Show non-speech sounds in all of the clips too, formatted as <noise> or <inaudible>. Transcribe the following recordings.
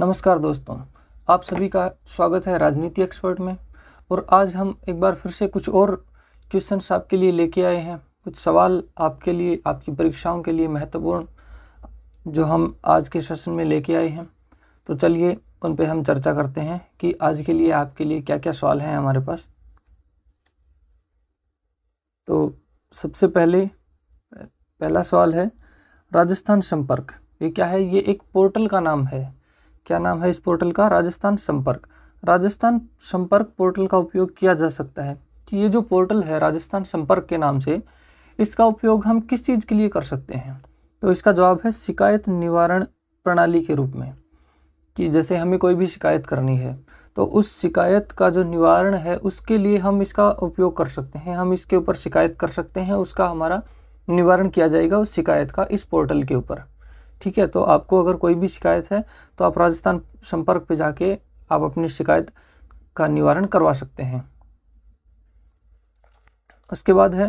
नमस्कार दोस्तों आप सभी का स्वागत है राजनीति एक्सपर्ट में और आज हम एक बार फिर से कुछ और क्वेश्चन आपके लिए लेके आए हैं कुछ सवाल आपके लिए आपकी परीक्षाओं के लिए महत्वपूर्ण जो हम आज के सेशन में लेके आए हैं तो चलिए उन पे हम चर्चा करते हैं कि आज के लिए आपके लिए क्या क्या सवाल हैं हमारे पास तो सबसे पहले पहला सवाल है राजस्थान संपर्क ये क्या है ये एक पोर्टल का नाम है क्या नाम है इस पोर्टल का राजस्थान संपर्क राजस्थान संपर्क पोर्टल का उपयोग किया जा सकता है कि ये जो पोर्टल है राजस्थान संपर्क के नाम से इसका उपयोग हम किस चीज़ के लिए कर सकते हैं तो इसका जवाब है शिकायत निवारण प्रणाली के रूप में कि जैसे हमें कोई भी शिकायत करनी है तो उस शिकायत का जो निवारण है उसके लिए हम इसका उपयोग कर सकते हैं हम इसके ऊपर शिकायत कर सकते हैं उसका हमारा निवारण किया जाएगा उस शिकायत का इस पोर्टल के ऊपर ठीक है तो आपको अगर कोई भी शिकायत है तो आप राजस्थान संपर्क पे जाके आप अपनी शिकायत का निवारण करवा सकते हैं उसके बाद है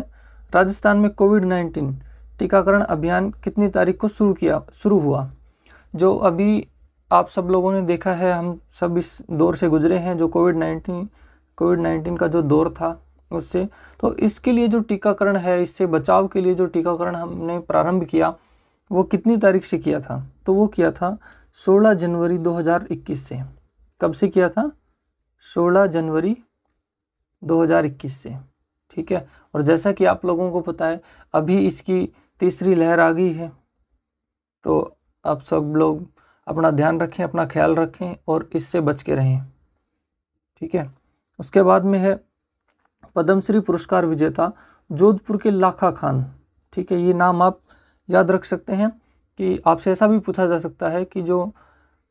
राजस्थान में कोविड नाइन्टीन टीकाकरण अभियान कितनी तारीख को शुरू किया शुरू हुआ जो अभी आप सब लोगों ने देखा है हम सब इस दौर से गुजरे हैं जो कोविड नाइन्टीन कोविड नाइन्टीन का जो दौर था उससे तो इसके लिए जो टीकाकरण है इससे बचाव के लिए जो टीकाकरण हमने प्रारंभ किया वो कितनी तारीख से किया था तो वो किया था 16 जनवरी 2021 से कब से किया था 16 जनवरी 2021 से ठीक है और जैसा कि आप लोगों को पता है अभी इसकी तीसरी लहर आ गई है तो आप सब लोग अपना ध्यान रखें अपना ख्याल रखें और इससे बच के रहें ठीक है उसके बाद में है पद्मश्री पुरस्कार विजेता जोधपुर के लाखा खान ठीक है ये नाम आप याद रख सकते हैं कि आपसे ऐसा भी पूछा जा सकता है कि जो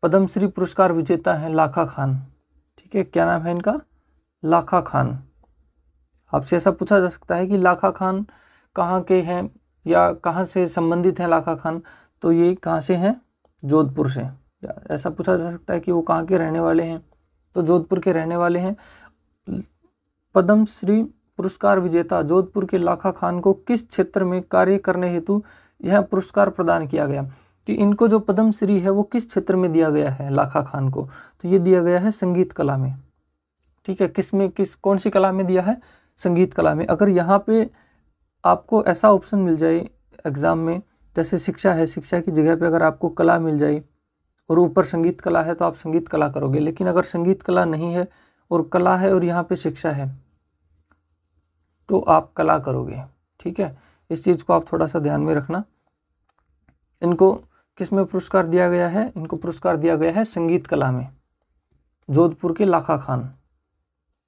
पद्मश्री पुरस्कार विजेता हैं लाखा खान ठीक है क्या नाम है इनका लाखा खान आपसे ऐसा पूछा जा सकता है कि लाखा खान कहाँ के हैं या कहाँ से संबंधित हैं लाखा खान तो ये कहाँ से हैं जोधपुर से या ऐसा पूछा जा सकता है कि वो कहाँ के रहने वाले हैं तो जोधपुर के रहने वाले हैं पद्मश्री पुरस्कार विजेता जोधपुर के लाखा खान को किस क्षेत्र में कार्य करने हेतु यह पुरस्कार प्रदान किया गया कि इनको जो पद्म श्री है वो किस क्षेत्र में दिया गया है लाखा खान को तो ये दिया गया है संगीत कला में ठीक है किस में किस कौन सी कला में दिया है संगीत कला में अगर यहाँ पे आपको ऐसा ऑप्शन मिल जाए एग्ज़ाम में जैसे शिक्षा है शिक्षा की जगह पे अगर आपको कला मिल जाए और ऊपर संगीत कला है तो आप संगीत कला करोगे लेकिन अगर संगीत कला नहीं है और कला है और यहाँ पे शिक्षा है तो आप कला करोगे ठीक है इस चीज़ को आप थोड़ा सा ध्यान में रखना इनको किस में पुरस्कार दिया गया है इनको पुरस्कार दिया गया है संगीत कला में जोधपुर के लाखा खान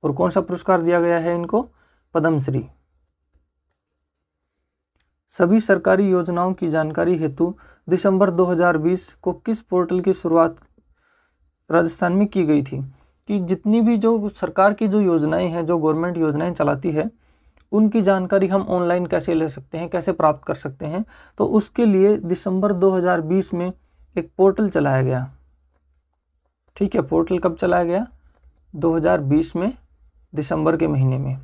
और कौन सा पुरस्कार दिया गया है इनको पद्मश्री सभी सरकारी योजनाओं की जानकारी हेतु दिसंबर 2020 को किस पोर्टल की शुरुआत राजस्थान में की गई थी कि जितनी भी जो सरकार की जो योजनाएं हैं जो गवर्नमेंट योजनाएं चलाती है उनकी जानकारी हम ऑनलाइन कैसे ले सकते हैं कैसे प्राप्त कर सकते हैं तो उसके लिए दिसंबर 2020 में एक पोर्टल चलाया गया ठीक है पोर्टल कब चलाया गया 2020 में दिसंबर के महीने में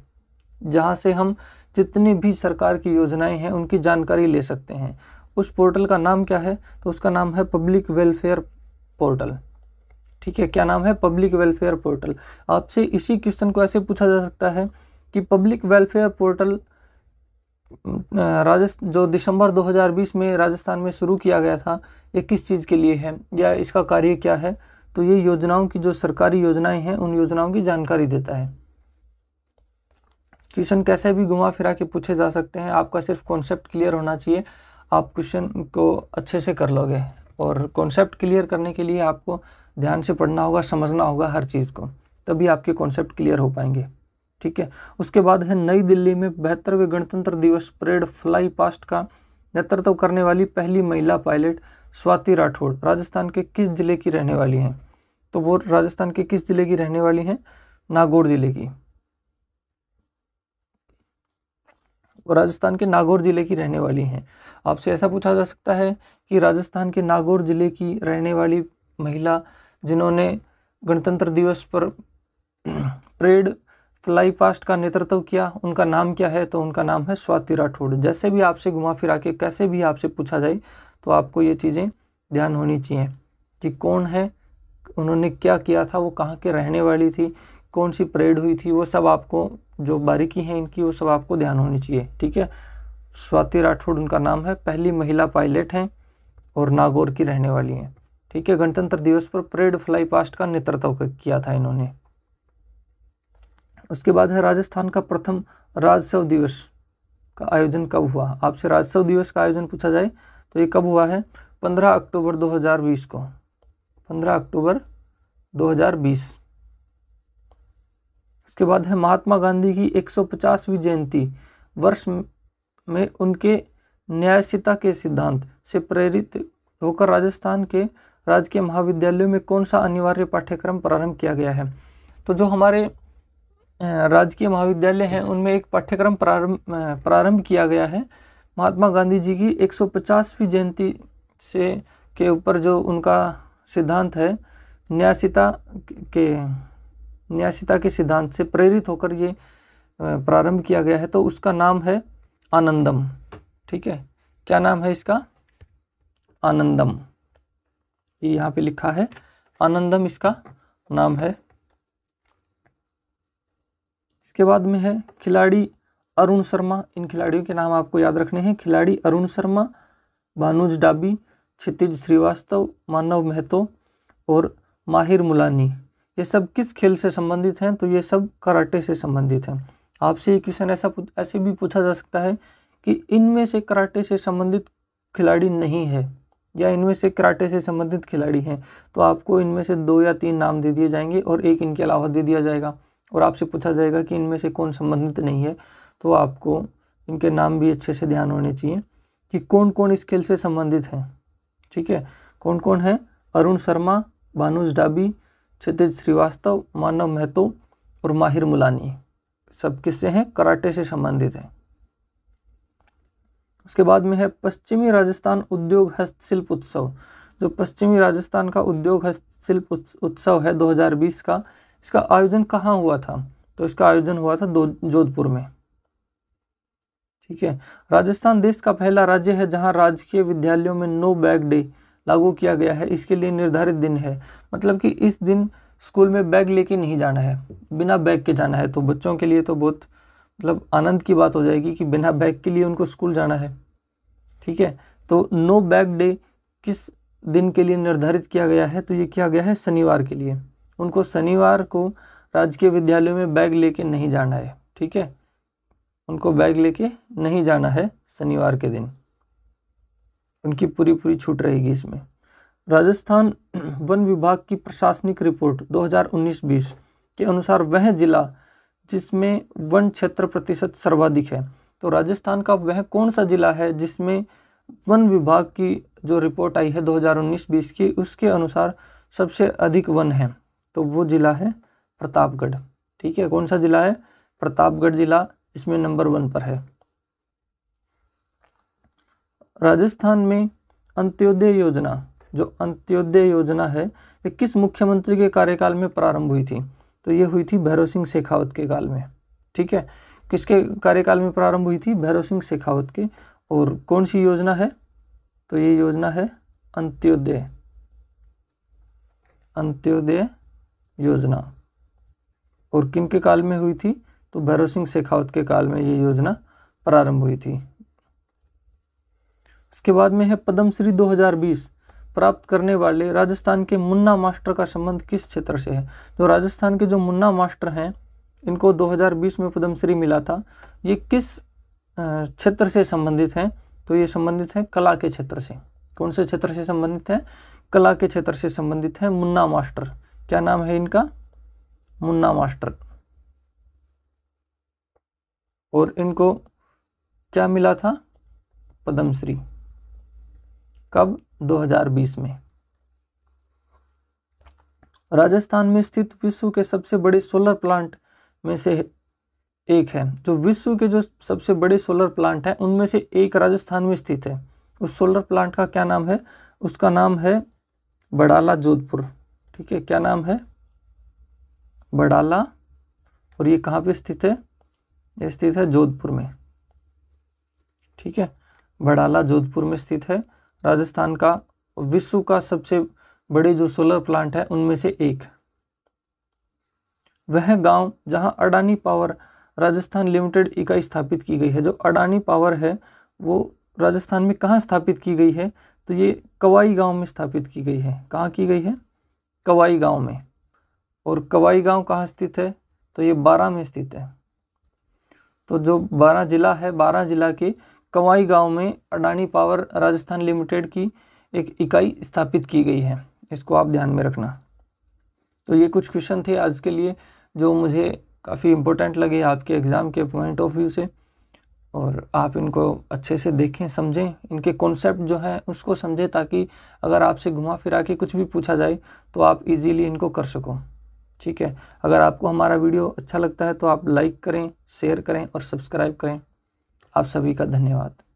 जहाँ से हम जितनी भी सरकार की योजनाएं हैं उनकी जानकारी ले सकते हैं उस पोर्टल का नाम क्या है तो उसका नाम है पब्लिक वेलफेयर पोर्टल ठीक है क्या नाम है पब्लिक वेलफेयर पोर्टल आपसे इसी क्वेश्चन को ऐसे पूछा जा सकता है कि पब्लिक वेलफेयर पोर्टल राजस्थान जो दिसंबर 2020 में राजस्थान में शुरू किया गया था ये किस चीज़ के लिए है या इसका कार्य क्या है तो ये योजनाओं की जो सरकारी योजनाएं हैं उन योजनाओं की जानकारी देता है क्वेश्चन कैसे भी घुमा फिरा के पूछे जा सकते हैं आपका सिर्फ कॉन्सेप्ट क्लियर होना चाहिए आप क्वेश्चन को अच्छे से कर लोगे और कॉन्सेप्ट क्लियर करने के लिए आपको ध्यान से पढ़ना होगा समझना होगा हर चीज़ को तभी आपके कॉन्सेप्ट क्लियर हो पाएंगे ठीक है उसके बाद है नई दिल्ली में बहत्तरवें गणतंत्र दिवस परेड फ्लाई पास्ट का नेतृत्व करने वाली पहली महिला पायलट स्वाति राठौड़ राजस्थान के किस जिले की रहने वाली हैं तो वो राजस्थान के किस जिले की रहने वाली हैं नागौर जिले की राजस्थान के नागौर जिले की रहने वाली हैं आपसे ऐसा पूछा जा सकता है कि राजस्थान के नागौर जिले की रहने वाली महिला जिन्होंने गणतंत्र दिवस पर <clears throat> परेड फ्लाई पास्ट का नेतृत्व किया उनका नाम क्या है तो उनका नाम है स्वाति राठौड़ जैसे भी आपसे घुमा फिरा के कैसे भी आपसे पूछा जाए तो आपको ये चीज़ें ध्यान होनी चाहिए कि कौन है उन्होंने क्या किया था वो कहाँ के रहने वाली थी कौन सी परेड हुई थी वो सब आपको जो बारीकी हैं इनकी वो सब आपको ध्यान होनी चाहिए ठीक है स्वाति राठौड़ उनका नाम है पहली महिला पायलट हैं और नागौर की रहने वाली हैं ठीक है गणतंत्र दिवस पर परेड फ्लाई पास्ट का नेतृत्व किया था इन्होंने उसके बाद है राजस्थान का प्रथम राजस्व दिवस का आयोजन कब हुआ आपसे राजस्व दिवस का आयोजन पूछा जाए तो ये कब हुआ है पंद्रह अक्टूबर 2020 को पंद्रह अक्टूबर 2020 उसके बाद है महात्मा गांधी की 150वीं जयंती वर्ष में उनके न्यायसिता के सिद्धांत से प्रेरित होकर राजस्थान के राजकीय महाविद्यालयों में कौन सा अनिवार्य पाठ्यक्रम प्रारंभ किया गया है तो जो हमारे राजकीय महाविद्यालय हैं उनमें एक पाठ्यक्रम प्रारंभ प्रारंभ किया गया है महात्मा गांधी जी की 150वीं जयंती से के ऊपर जो उनका सिद्धांत है न्यासिता के न्यासिता के सिद्धांत से प्रेरित होकर ये प्रारंभ किया गया है तो उसका नाम है आनंदम ठीक है क्या नाम है इसका आनंदम ये यहाँ पे लिखा है आनंदम इसका नाम है इसके बाद में है खिलाड़ी अरुण शर्मा इन खिलाड़ियों के नाम आपको याद रखने हैं खिलाड़ी अरुण शर्मा भानुज डाबी क्षितिज श्रीवास्तव मानव महतो और माहिर मुलानी ये सब किस खेल से संबंधित हैं तो ये सब कराटे से संबंधित हैं आपसे ये क्वेश्चन ऐसा ऐसे भी पूछा जा सकता है कि इनमें से कराटे से संबंधित खिलाड़ी नहीं है या इनमें से कराटे से संबंधित खिलाड़ी हैं तो आपको इनमें से दो या तीन नाम दे दिए जाएंगे और एक इनके अलावा दे दिया जाएगा और आपसे पूछा जाएगा कि इनमें से कौन संबंधित नहीं है तो आपको इनके नाम भी अच्छे से ध्यान होने चाहिए कि कौन कौन इस खेल से संबंधित हैं ठीक है कौन कौन है अरुण शर्मा भानुज डाबी क्षितिज श्रीवास्तव मानव महतो और माहिर मुलानी सब किससे हैं कराटे से संबंधित हैं उसके बाद में है पश्चिमी राजस्थान उद्योग हस्तशिल्प उत्सव जो पश्चिमी राजस्थान का उद्योग हस्तशिल्प उत्सव है 2020 का इसका आयोजन कहाँ हुआ था तो इसका आयोजन हुआ था जोधपुर में ठीक है राजस्थान देश का पहला राज्य है जहाँ राजकीय विद्यालयों में नो बैग डे लागू किया गया है इसके लिए निर्धारित दिन है मतलब कि इस दिन स्कूल में बैग लेके नहीं जाना है बिना बैग के जाना है तो बच्चों के लिए तो बहुत मतलब आनंद की बात हो जाएगी कि बिना बैग के लिए उनको स्कूल जाना है ठीक है तो नो बैग डे किस दिन के लिए निर्धारित किया गया है तो ये किया गया है शनिवार के लिए उनको शनिवार को राजकीय विद्यालयों में बैग लेके नहीं जाना है ठीक है उनको बैग लेके नहीं जाना है शनिवार के दिन उनकी पूरी पूरी छूट रहेगी इसमें राजस्थान <clears throat> वन विभाग की प्रशासनिक रिपोर्ट 2019-20 के अनुसार वह जिला जिसमें वन क्षेत्र प्रतिशत सर्वाधिक है तो राजस्थान का वह कौन सा जिला है जिसमें वन विभाग की जो रिपोर्ट आई है 2019-20 की उसके अनुसार सबसे अधिक वन है तो वो ज़िला है प्रतापगढ़ ठीक है कौन सा ज़िला है प्रतापगढ़ ज़िला इसमें नंबर वन पर है राजस्थान में अंत्योदय योजना जो अंत्योदय योजना है ये किस मुख्यमंत्री के कार्यकाल में प्रारंभ हुई थी तो ये हुई थी भैरव सिंह शेखावत के काल में ठीक है किसके कार्यकाल में प्रारंभ हुई थी भैरव सिंह शेखावत के और कौन सी योजना है तो ये योजना है अंत्योदय अंत्योदय योजना और किन के काल में हुई थी तो भैरव सिंह शेखावत के काल में ये योजना प्रारंभ हुई थी उसके बाद में है पद्मश्री 2020 प्राप्त करने वाले राजस्थान के मुन्ना मास्टर का संबंध किस क्षेत्र से है तो राजस्थान के जो मुन्ना मास्टर हैं इनको 2020 में पद्मश्री मिला था ये किस क्षेत्र से संबंधित हैं तो ये संबंधित हैं कला के क्षेत्र से कौन से क्षेत्र से संबंधित हैं कला के क्षेत्र से संबंधित हैं मुन्ना मास्टर क्या नाम है इनका मुन्ना मास्टर और इनको क्या मिला था पद्मश्री कब 2020 में राजस्थान में स्थित विश्व के सबसे बड़े सोलर प्लांट में से एक है जो विश्व के जो सबसे बड़े सोलर प्लांट हैं उनमें से एक राजस्थान में स्थित है उस सोलर प्लांट का क्या नाम है उसका नाम है बड़ाला जोधपुर ठीक है क्या नाम है बड़ाला और ये कहाँ पे स्थित है ये स्थित है जोधपुर में ठीक है बड़ाला जोधपुर में स्थित है राजस्थान का विश्व का सबसे बड़े जो सोलर प्लांट है उनमें से एक वह गांव जहां अडानी पावर राजस्थान लिमिटेड इकाई स्थापित की गई है जो अडानी पावर है वो राजस्थान में कहाँ स्थापित की गई है तो ये कवाई गांव में स्थापित की गई है कहाँ की गई है कवाई गांव में और कवाई गांव कहाँ स्थित है तो ये बारह में स्थित है तो जो बारह जिला है बारह जिला के कवाई गांव में अडानी पावर राजस्थान लिमिटेड की एक इकाई स्थापित की गई है इसको आप ध्यान में रखना तो ये कुछ क्वेश्चन थे आज के लिए जो मुझे काफ़ी इम्पोर्टेंट लगे आपके एग्ज़ाम के पॉइंट ऑफ व्यू से और आप इनको अच्छे से देखें समझें इनके कॉन्सेप्ट जो हैं उसको समझें ताकि अगर आपसे घुमा फिरा के कुछ भी पूछा जाए तो आप इजीली इनको कर सको ठीक है अगर आपको हमारा वीडियो अच्छा लगता है तो आप लाइक करें शेयर करें और सब्सक्राइब करें आप सभी का धन्यवाद